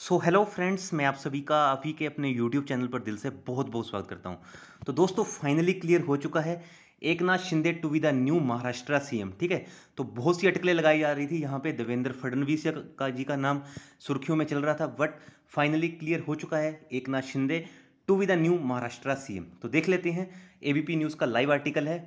so hello friends मैं आप सभी का अभी के अपने यूट्यूब चैनल पर दिल से बहुत बहुत स्वागत करता हूँ तो दोस्तों फाइनली क्लियर हो चुका है Eknath Shinde to be the new Maharashtra CM ठीक है तो बहुत सी अटकलें लगाई जा रही थी यहाँ पे देवेंद्र फडणवीस का जी का नाम सुर्खियों में चल रहा था बट फाइनली क्लियर हो चुका है Eknath Shinde to be the new Maharashtra CM तो देख लेते हैं ए न्यूज़ का लाइव आर्टिकल है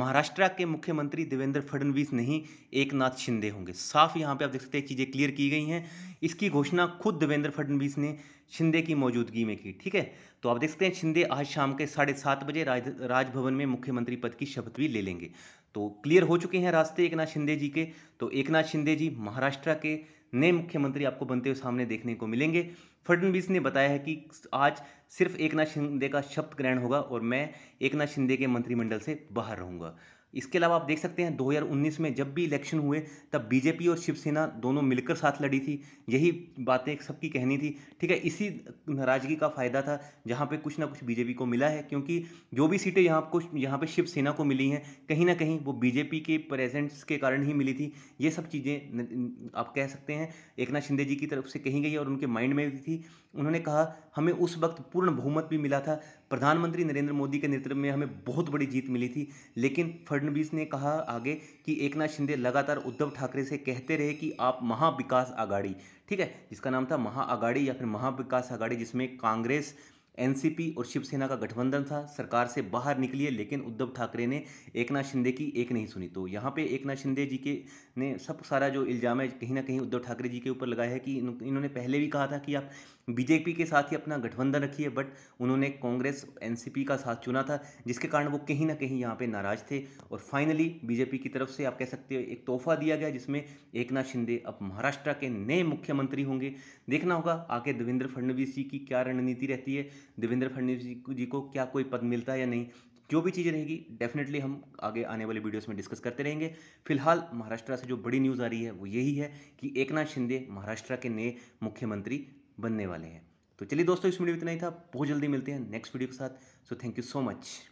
महाराष्ट्र के मुख्यमंत्री देवेंद्र फडणवीस नहीं एकनाथ शिंदे होंगे साफ यहाँ पे आप देख सकते हैं चीज़ें क्लियर की गई हैं इसकी घोषणा खुद देवेंद्र फडणवीस ने शिंदे की मौजूदगी में की ठीक है तो आप देख सकते हैं शिंदे आज शाम के साढ़े सात बजे राज राजभवन में मुख्यमंत्री पद की शपथ भी ले लेंगे तो क्लियर हो चुके हैं रास्ते एक शिंदे जी के तो एक शिंदे जी महाराष्ट्र के नए मुख्यमंत्री आपको बनते हुए सामने देखने को मिलेंगे फडनवीस ने बताया है कि आज सिर्फ एक नाथ शिंदे का शब्द ग्रहण होगा और मैं एक नाथ शिंदे के मंत्रिमंडल से बाहर रहूंगा इसके अलावा आप देख सकते हैं 2019 में जब भी इलेक्शन हुए तब बीजेपी और शिवसेना दोनों मिलकर साथ लड़ी थी यही बातें सबकी कहनी थी ठीक है इसी नाराज़गी का फ़ायदा था जहाँ पे कुछ ना कुछ बीजेपी को मिला है क्योंकि जो भी सीटें यहाँ को यहाँ पे शिवसेना को मिली हैं कहीं ना कहीं वो बीजेपी के प्रेजेंट्स के कारण ही मिली थी ये सब चीज़ें आप कह सकते हैं एक नाथ शिंदे जी की तरफ से कही गई और उनके माइंड में भी थी थी उन्होंने कहा हमें उस वक्त पूर्ण बहुमत भी मिला था प्रधानमंत्री नरेंद्र मोदी के नेतृत्व में हमें बहुत बड़ी जीत मिली थी लेकिन फडणवीस ने कहा आगे कि एकनाथ शिंदे लगातार उद्धव ठाकरे से कहते रहे कि आप महाविकास आघाड़ी ठीक है जिसका नाम था महा या फिर महाविकास आघाड़ी जिसमें कांग्रेस एनसीपी और शिवसेना का गठबंधन था सरकार से बाहर निकली है लेकिन उद्धव ठाकरे ने एकनाथ शिंदे की एक नहीं सुनी तो यहाँ पे एकनाथ शिंदे जी के ने सब सारा जो इल्ज़ाम है कहीं ना कहीं उद्धव ठाकरे जी के ऊपर लगाया है कि इन्होंने पहले भी कहा था कि आप बीजेपी के साथ ही अपना गठबंधन रखिए बट उन्होंने कांग्रेस एन का साथ चुना था जिसके कारण वो कहीं ना कहीं यहाँ पर नाराज़ थे और फाइनली बीजेपी की तरफ से आप कह सकते हो एक तोहफा दिया गया जिसमें एक शिंदे अब महाराष्ट्र के नए मुख्यमंत्री होंगे देखना होगा आगे देवेंद्र फडणवीस जी की क्या रणनीति रहती है देवेंद्र फडणवीस जी को क्या कोई पद मिलता है या नहीं जो भी चीज़ रहेगी डेफिनेटली हम आगे आने वाले वीडियोस में डिस्कस करते रहेंगे फिलहाल महाराष्ट्र से जो बड़ी न्यूज़ आ रही है वो यही है कि एकनाथ शिंदे महाराष्ट्र के नए मुख्यमंत्री बनने वाले हैं तो चलिए दोस्तों इस वीडियो इतना ही था बहुत जल्दी मिलते हैं नेक्स्ट वीडियो के साथ so thank you so much